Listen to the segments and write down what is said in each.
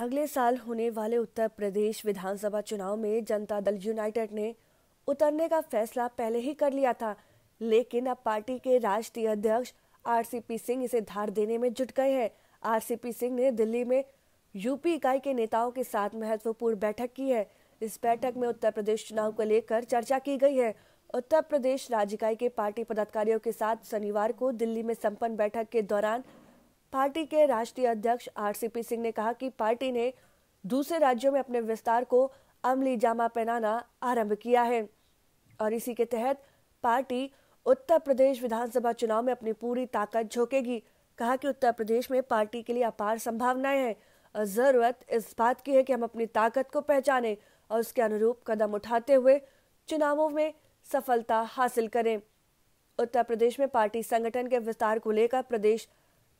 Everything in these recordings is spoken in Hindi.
अगले साल होने वाले उत्तर प्रदेश विधानसभा चुनाव में जनता दल यूनाइटेड ने उतरने का फैसला पहले ही कर लिया था लेकिन अब पार्टी के राष्ट्रीय अध्यक्ष आरसीपी सिंह इसे धार देने में जुट गए हैं आरसीपी सिंह ने दिल्ली में यूपी इकाई के नेताओं के साथ महत्वपूर्ण बैठक की है इस बैठक में उत्तर प्रदेश चुनाव को लेकर चर्चा की गई है उत्तर प्रदेश राज्य इकाई के पार्टी पदाधिकारियों के साथ शनिवार को दिल्ली में संपन्न बैठक के दौरान पार्टी के राष्ट्रीय अध्यक्ष आरसीपी सिंह ने कहा कि पार्टी ने दूसरे राज्यों में अपने विस्तार को अमली जामा पहनाना आरंभ किया है और इसी के तहत पार्टी उत्तर प्रदेश विधानसभा चुनाव में अपनी पूरी ताकत झोंकेगी कहा कि उत्तर प्रदेश में पार्टी के लिए अपार संभावनाएं हैं और ज़रूरत इस बात की है कि हम अपनी ताकत को पहचानें और उसके अनुरूप कदम उठाते हुए चुनावों में सफलता हासिल करें उत्तर प्रदेश में पार्टी संगठन के विस्तार को लेकर प्रदेश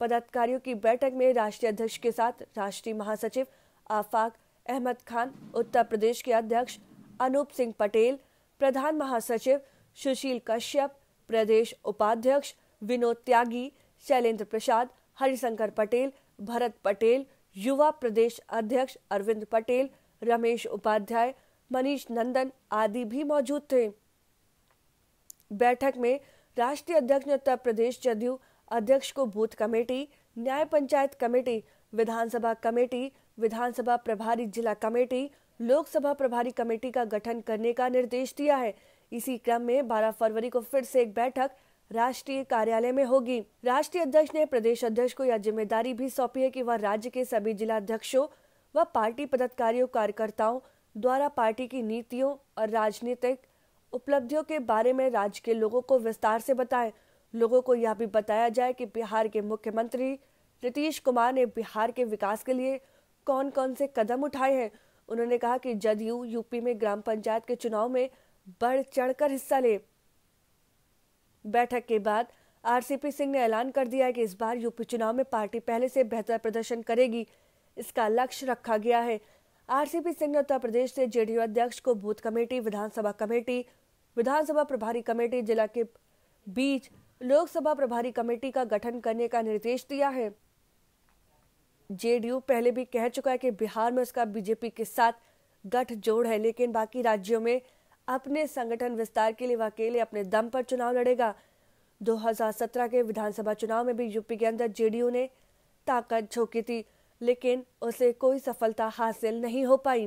पदाधिकारियों की बैठक में राष्ट्रीय अध्यक्ष के साथ राष्ट्रीय महासचिव आफाक अहमद खान उत्तर प्रदेश के अध्यक्ष अनूप सिंह पटेल प्रधान महासचिव सुशील कश्यप प्रदेश उपाध्यक्ष विनोद त्यागी शैलेंद्र प्रसाद हरिशंकर पटेल भरत पटेल युवा प्रदेश अध्यक्ष अरविंद पटेल रमेश उपाध्याय मनीष नंदन आदि भी मौजूद थे बैठक में राष्ट्रीय अध्यक्ष ने उत्तर प्रदेश जदयू अध्यक्ष को बूथ कमेटी न्याय पंचायत कमेटी विधानसभा कमेटी विधानसभा प्रभारी जिला कमेटी लोकसभा प्रभारी कमेटी का गठन करने का निर्देश दिया है इसी क्रम में 12 फरवरी को फिर से एक बैठक राष्ट्रीय कार्यालय में होगी राष्ट्रीय अध्यक्ष ने प्रदेश अध्यक्ष को यह जिम्मेदारी भी सौंपी है कि वह राज्य के सभी जिला अध्यक्षों व पार्टी पदाधिकारियों कार्यकर्ताओं द्वारा पार्टी की नीतियों और राजनीतिक उपलब्धियों के बारे में राज्य के लोगों को विस्तार से बताएं लोगों को यह भी बताया जाए कि बिहार के मुख्यमंत्री नीतीश कुमार ने बिहार के विकास के लिए कौन कौन से कदम उठाए हैं उन्होंने कहा कि जदयू यूपी में ग्राम पंचायत के चुनाव में बढ़ चढ़कर हिस्सा ले बैठक के बाद आरसीपी सिंह ने ऐलान कर दिया कि इस बार यूपी चुनाव में पार्टी पहले से बेहतर प्रदर्शन करेगी इसका लक्ष्य रखा गया है आरसीपी सिंह ने उत्तर प्रदेश से जेडीयू अध्यक्ष को बूथ कमेटी विधानसभा कमेटी विधानसभा प्रभारी कमेटी जिला के बीच लोकसभा प्रभारी कमेटी का गठन करने का निर्देश दिया है जेडीयू पहले भी कह चुका है कि बिहार में उसका बीजेपी के साथ गठजोड़ है लेकिन बाकी राज्यों में अपने संगठन विस्तार के लिए वह अकेले अपने दम पर चुनाव लड़ेगा 2017 के विधानसभा चुनाव में भी यूपी के अंदर जेडीयू ने ताकत झोंकी थी लेकिन उसे कोई सफलता हासिल नहीं हो पाई